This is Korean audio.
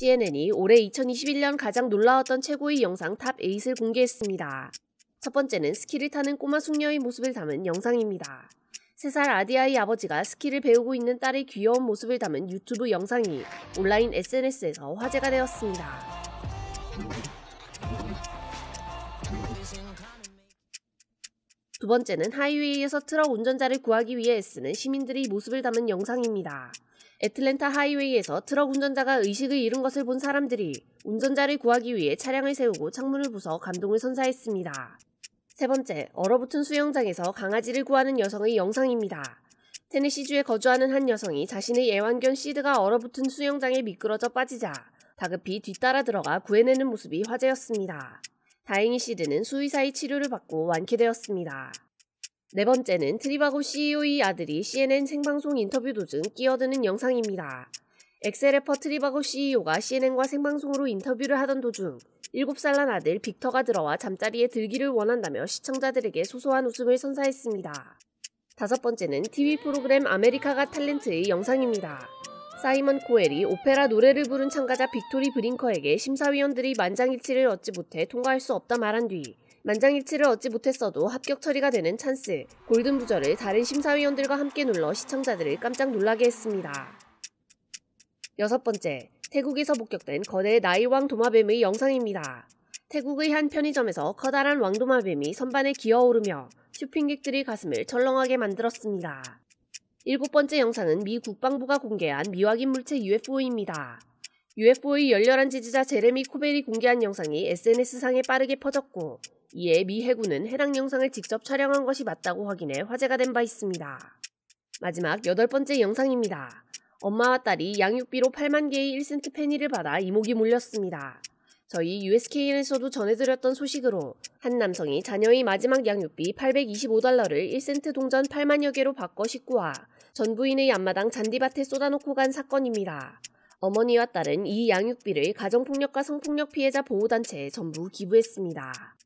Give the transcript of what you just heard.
CNN이 올해 2021년 가장 놀라웠던 최고의 영상 탑 8을 공개했습니다. 첫 번째는 스키를 타는 꼬마 숙녀의 모습을 담은 영상입니다. 3살 아디아의 아버지가 스키를 배우고 있는 딸의 귀여운 모습을 담은 유튜브 영상이 온라인 SNS에서 화제가 되었습니다. 두 번째는 하이웨이에서 트럭 운전자를 구하기 위해 애쓰는 시민들의 모습을 담은 영상입니다. 애틀랜타 하이웨이에서 트럭 운전자가 의식을 잃은 것을 본 사람들이 운전자를 구하기 위해 차량을 세우고 창문을 부숴 감동을 선사했습니다. 세 번째, 얼어붙은 수영장에서 강아지를 구하는 여성의 영상입니다. 테네시주에 거주하는 한 여성이 자신의 애완견 시드가 얼어붙은 수영장에 미끄러져 빠지자 다급히 뒤따라 들어가 구해내는 모습이 화제였습니다. 다행히 시드는 수의사의 치료를 받고 완쾌되었습니다. 네 번째는 트리바고 CEO의 아들이 CNN 생방송 인터뷰 도중 끼어드는 영상입니다. 엑셀래퍼 트리바고 CEO가 CNN과 생방송으로 인터뷰를 하던 도중 7살 난 아들 빅터가 들어와 잠자리에 들기를 원한다며 시청자들에게 소소한 웃음을 선사했습니다. 다섯 번째는 TV 프로그램 아메리카가 탤런트의 영상입니다. 사이먼 코엘이 오페라 노래를 부른 참가자 빅토리 브링커에게 심사위원들이 만장일치를 얻지 못해 통과할 수 없다 말한 뒤 만장일치를 얻지 못했어도 합격 처리가 되는 찬스 골든 부저를 다른 심사위원들과 함께 눌러 시청자들을 깜짝 놀라게 했습니다. 여섯 번째, 태국에서 목격된 거대 나이왕 도마뱀의 영상입니다. 태국의 한 편의점에서 커다란 왕도마뱀이 선반에 기어오르며 쇼핑객들이 가슴을 철렁하게 만들었습니다. 일곱 번째 영상은 미 국방부가 공개한 미확인 물체 UFO입니다. UFO의 열렬한 지지자 제레미 코벨이 공개한 영상이 SNS상에 빠르게 퍼졌고 이에 미 해군은 해당 영상을 직접 촬영한 것이 맞다고 확인해 화제가 된 바 있습니다. 마지막 여덟 번째 영상입니다. 엄마와 딸이 양육비로 8만 개의 1센트 페니를 받아 이목이 몰렸습니다. 저희 USKN에서도 전해드렸던 소식으로 한 남성이 자녀의 마지막 양육비 825달러를 1센트 동전 8만여 개로 바꿔 식구와 전 부인의 앞마당 잔디밭에 쏟아놓고 간 사건입니다. 어머니와 딸은 이 양육비를 가정폭력과 성폭력 피해자 보호단체에 전부 기부했습니다.